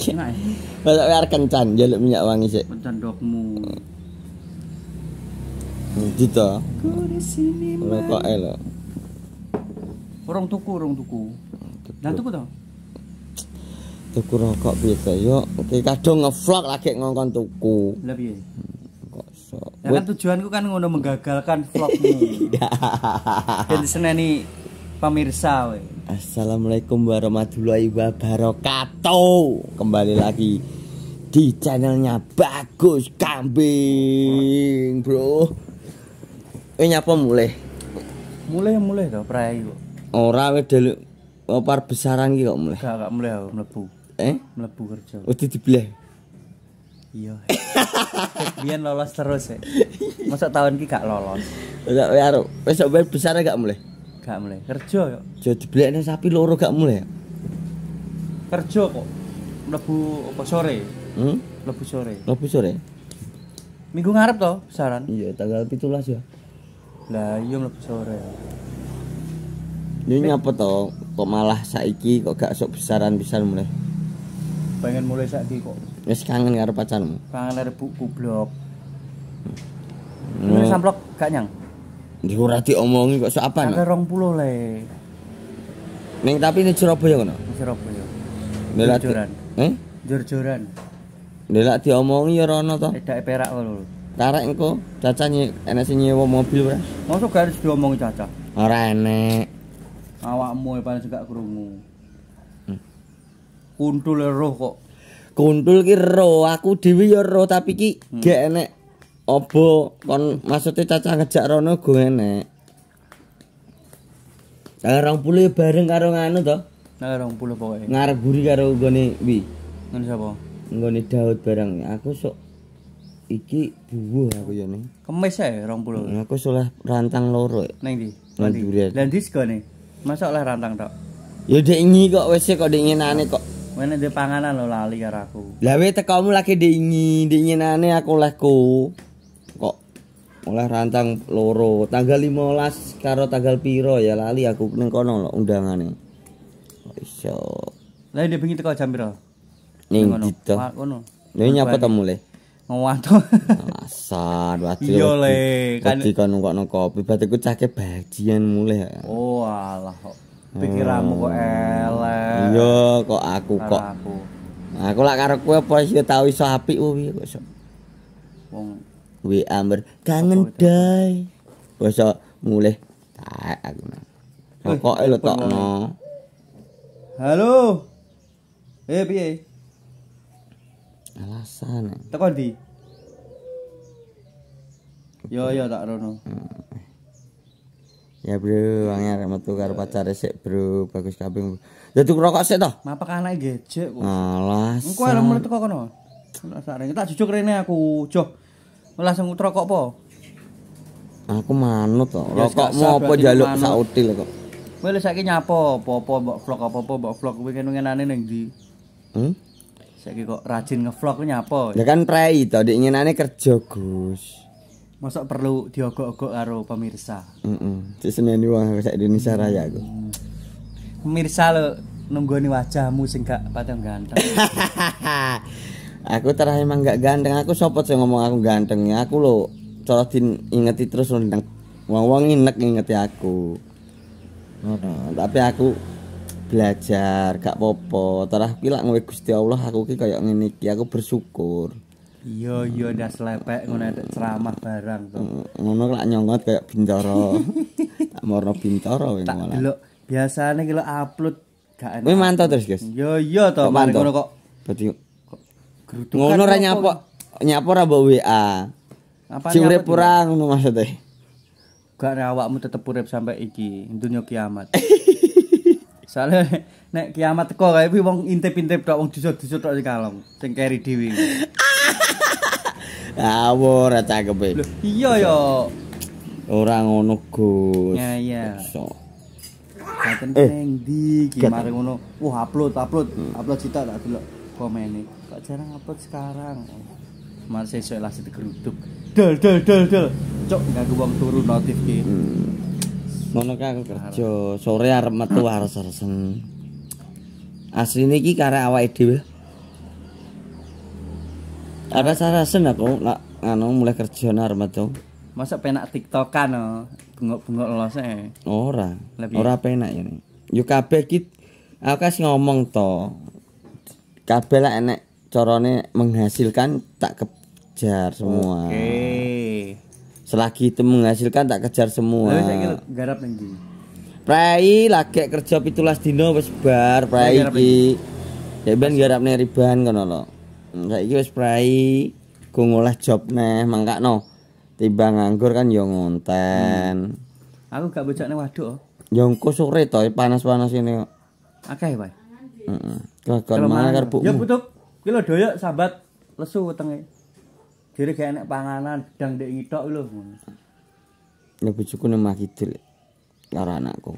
Kenai, Masa biar kencan jaluk minyak wangi sih. Kencan dokmu. Hmm, gitu toh. Rokok e lo. Orang tuku, orang tuku. Dan tuku toh. Tuku rokok biasa yo. Kita kadung ngevlog lagi ngongkon tuku. Lah piye? Kok sok. Ya kan tujuanku kan ngono menggagalkan vlogmu. Dan seneni pemirsa we. Assalamualaikum warahmatullahi wabarakatuh Kembali lagi di channelnya Bagus Kambing bro Ini eh, apa mulai? Mulai mulai toh prai kok Ora wis dulu opar besaran iki kok mulai. Gak gak mulai aku mlebu. Eh? Mlebu kerja. Udah oh, dibelah. Iya. Biar lolos terus ya. Masa tahun ki gak lolos. Wis besok besar gak mulai? Gak mulai kerja yo. Jadi beli sapi loro gak mulai. Kerja kok. Lebu apa sore? Hmm? Lebu sore. Lebu sore. Minggu ngarep toh saran Iya, tanggal lah ya. Lah, iya lebu sore. Ini nyapa toh? Kok malah saiki kok gak sok besaran bisa mulai? Pengen mulai saiki kok. yes, kangen ngarep pacarmu? Kangen ngarep buku blok. Hmm. Ini samplok gak nyang? Nggih ora diomongi kok sok apa? Sampai 20 le. Ning tapi ini Surabaya kono. Surabaya. Nelak joran Eh? Jor-joran. Nelak diomongi ya rono to. Tidak perak lho. Karek engko Caca ny enek sing nyewa mobil ora? Mosok gak harus diomongi Caca. Ora enek. Awakmu e paling gak krungu. Hmm. Kuntul e roh kok. Kuntul ki roh, aku dhewe ya roh tapi ki hmm. gak enek opo kon maksudnya caca ngejak rono gue enek tanggal rong puluh ya bareng karo nganu toh tanggal rong puluh pokoknya ngarep buri karo gue nih wi ngani siapa? ngani daud bareng aku sok iki buah aku ya nih kemes ya rong puluh hmm, aku sulah rantang loro neng di? Nang di dan di sego nih masa oleh rantang toh? ya udah ingi kok wc e kok diingin aneh kok Wene de panganan lo lali karo aku. Lah we tekomu lagi diingi, nane, aku lek oleh rantang loro tanggal 15 karo tanggal piro ya lali aku ning kono lho undangane oh, iso lha ini bengi teko jam piro ning dito ngono lha nyapa temu le ngwatu asan wati yo le kan iki kon ngono kopi berarti ku cake bajian mulai ya oh, kok Pikiramu kok elek iya kok aku kok aku lak karo kowe apa sih tau iso apik kok wong WI mer kangen dai. Basa mulih tak aku. Pokoke eh, letokno. Halo. Eh piye? Alasan. Teko ndi? Yo yo tak rono. Hmm. Ya bro, wangnya remet tuh karo sik bro, bagus kabeh. Jadi rokok sik toh. Napa kan anak gejek kok. Engko arep metu kok kono. tak jujuk rene aku, Jo. langsung rokok po aku manut ya, rokok mau apa jaluk sautil kok Wih, sakit nyapo apa po bok vlog apa po bok vlog kuwi ane neng di Hmm? Saiki kok rajin ngevlog nyapo. Ya kan prei to, ingin ane kerja, Gus. Masa perlu diogok-ogok karo pemirsa. Heeh. Mm -mm. Seneni wae Indonesia Raya aku. Pemirsa lo nungguin wajahmu sing gak ganteng. aku tarah emang gak ganteng aku sopot sih ngomong aku ganteng ya aku lo coba ingeti terus lo nang wong wong inek ingeti aku oh, tapi aku belajar gak popo terah kira ngewe gusti allah aku ki kayak ngini aku bersyukur iya iya hmm. selepek ngono ceramah barang tuh mm, ngono lah nyongot kaya bintoro tak morno bintoro tak dulu biasanya lo upload gak enak Wih, mantap terus guys iya iya tuh kok mantap. Mari, kok berarti Ngono ra nyapa nyapa ra mbok WA. Apa sing urip ora ngono maksud e. Gak ra awakmu tetep urip sampai iki dunia kiamat. Soale nek kiamat teko kae kuwi wong intip-intip tok wong dusuk-dusuk tok sing kalong sing keri dhewe. Awor ah, ra cakep. E. Iya ya. Ora ngono, Gus. Ya iya. Gaten eh, neng ndi ki mari ngono. Wah, upload, upload, hmm. upload cita tak delok komene kok jarang upload sekarang masih soal asli geruduk del del del del cok nggak gue uang turun notif ki hmm. ngono kan kerja sore arep metu harus harus asli niki karena awal dhewe apa sarasen aku nak anu mulai kerja arep metu masa penak tiktokan no oh. bengok-bengok se, eh. ora Lebih. ora penak ini ya, yuk kabe kita, aku kasih ngomong to kabe lah enek Corone menghasilkan tak kejar semua. Oke. Selagi itu menghasilkan tak kejar semua. Lalu saya garap nanti. Prai laki kerja pitulas dino wes bar prai ki. Ya ben garap garapne riban lo. lho. Hmm, saiki wes prai kungolah job job neh no. Tiba nganggur kan yang ngonten. Hmm. Aku gak bojone nih waduh. Oh. Yang sore toh panas-panas ini Oke okay, Pak. Heeh. Kagak mangan Ya butuh Kuwi lho doyok sambat lesu wetenge. Jadi kayak enak panganan, dang dek ngitok lho cukup nama bojoku nemah kidul anakku.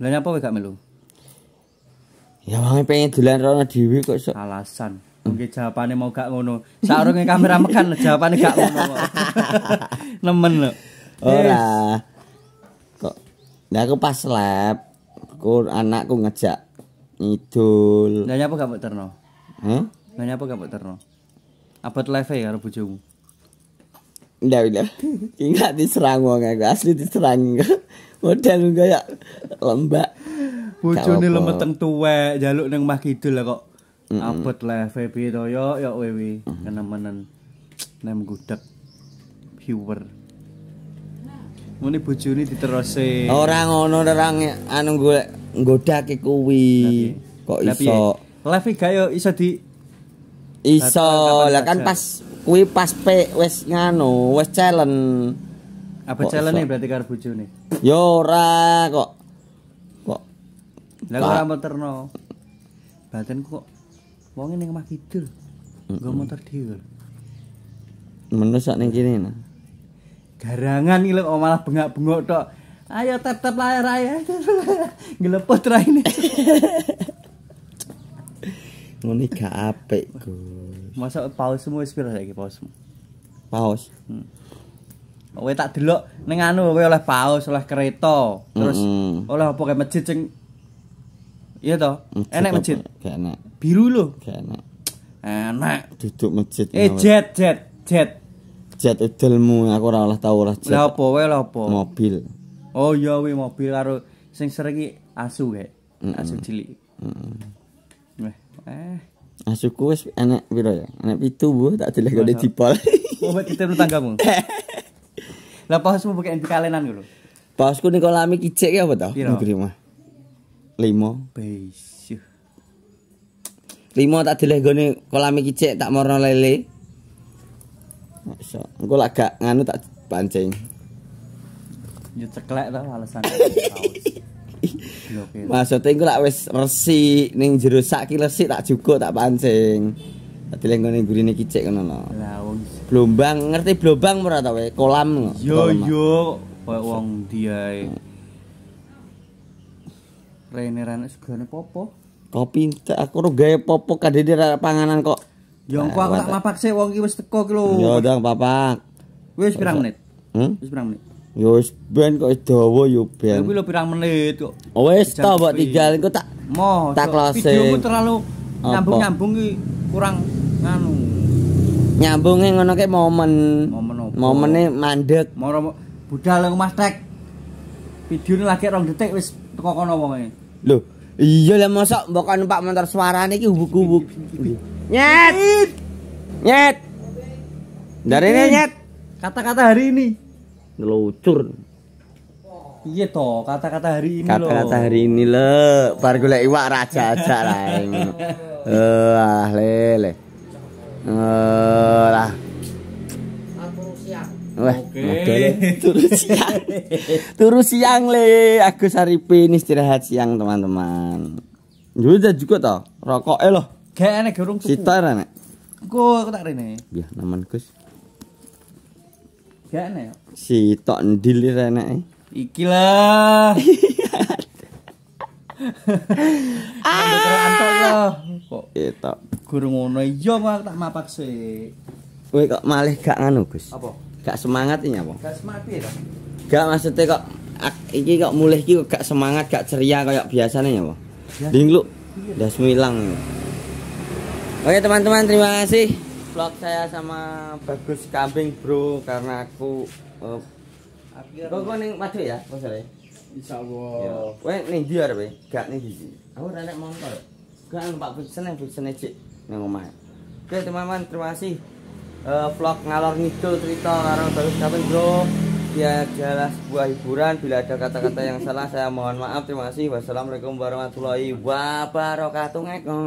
Lah nyapa kowe gak melu? Ya wangi pengen dolan rono dhewe kok sok. Alasan. Mungkin jawabannya mau gak ngono. Saurunge kamera mekan jawabannya gak ngono. Nemen lho. Ora. Kok Nah aku pas lab, aku anakku ngejak ngidul. Lah nyapa gak mbok terno? Hah? Nanya apa gak bu Terno? Apa live ya karo bojomu? Ndak ndak. Enggak diserang wong aku, asli diserang. Model kayak lembak. Bojone lemeteng tuwek, jaluk neng mah kidul lah kok. Mm -mm. Abot live piye itu yo yo wewe mm -hmm. kenemenan nem gudak viewer. bojo bojone diterose. Ora ngono terang anu golek godak kuwi. Kok iso. Live gak yo iso di iso nah, lah kan pas kuwi pas pe wes nganu wes challenge apa kok challenge nih? berarti karo bojone yo ya ora kok kok lah kok motorno batin kok wong ning omah kidul nggo motor dhewe menus sak ning kene nah. garangan iki kok malah bengak-bengok tok ayo tetep layar ayo ngelepot ini. ngene gak apik, Gus. Mosok pausmu wis pira pausmu? Paus. Heeh. Hmm. tak delok ning anu kowe oleh paus, oleh kereta, terus oleh apa kaya masjid sing Iya toh? Enak masjid. Gak enak. Biru lho. Gak enak. Enak. Duduk masjid. Eh, jet, jet, jet. Jet edelmu, aku ora oleh tau oleh jet. Lah opo wae lah Mobil. Oh iya wae mobil karo sing sering asu kae. Asu cilik. Eh. Asuku ah, wis enak piro ya? Enak pitu bu, tak jelas kalau dia cipol. Obat tangga mu tanggamu. Lah pas mau pakai NPK lenan gitu. Pas ku nih kalau lami kicek ya apa tau? Negeri mah. Limo. Beisu. Limo tak jelas gue nih kalau lami tak mau lele. Masya, gue lagak nganu tak pancing. Jut ceklek tau alasan. maksudnya aku lah wes resi neng jeru saki resi tak cukup tak pancing tapi yang gue nenggur ini kicik kan lo gelombang ngerti gelombang murah tau eh, kolam lo yo yo kayak uang dia Rene rene segane popo kopi aku ro gawe popo kadhe dia panganan kok yo aku tak mapak sih wong iki wis teko ki lho yo dong papak wis pirang menit hmm wis pirang menit Yo wis ben kok dawa yo ben. Kuwi lho pirang menit kok. Oh Wis ta mbok tinggal engko tak moh tak klase. Videomu terlalu nyambung-nyambung ki kurang nganu. Nyambunge ngono ki momen. Momen opo? Momene mandek. Moro budal Mas Tek. Videone lagi rong detik wis teko kono wonge. Lho, iya lah mosok mbok numpak motor suarane iki hubuk-hubuk. Nyet. Nyet. Dari ini nyet. Kata-kata hari ini ngelucur iya toh kata-kata hari ini kata-kata hari ini le bar golek iwak raja aja lah eh ah lele eh lah Wah, oke. turu siang. turu siang le, sari Arifin istirahat siang teman-teman. juga juga toh, rokok loh. Kayak enak gerung tuku. Sitar enak. Gue aku tak rene. Ya, naman Gus. Gak enak ya? Si tok ndil iki enak eh. Iki lah. Ah ya. Kok itu iya, Guru ngono iya kok tak mapak sih woi kok malih gak nganu, Gus? Apa? Gak semangat ini apa? Gak semangat ya? Gak maksudnya kok ak, iki kok mulih iki kok gak semangat, gak ceria kayak biasanya ya, apa? Ya. Lingluk. Udah iya. semilang Oke teman-teman, terima kasih vlog saya sama Bagus Kambing Bro karena aku uh, Kok ya, kok ning ya, Mas Insyaallah. Kowe ning ndi arepe? Gak di sini Aku rada nek motor. Gak nang Pak seneng nang seneng cek nang omah. Oke, teman-teman, terima kasih. Uh, vlog ngalor ngidul cerita karo Bagus Kambing Bro. Dia ya, adalah sebuah hiburan bila ada kata-kata yang salah saya mohon maaf. Terima kasih. Wassalamualaikum warahmatullahi wabarakatuh.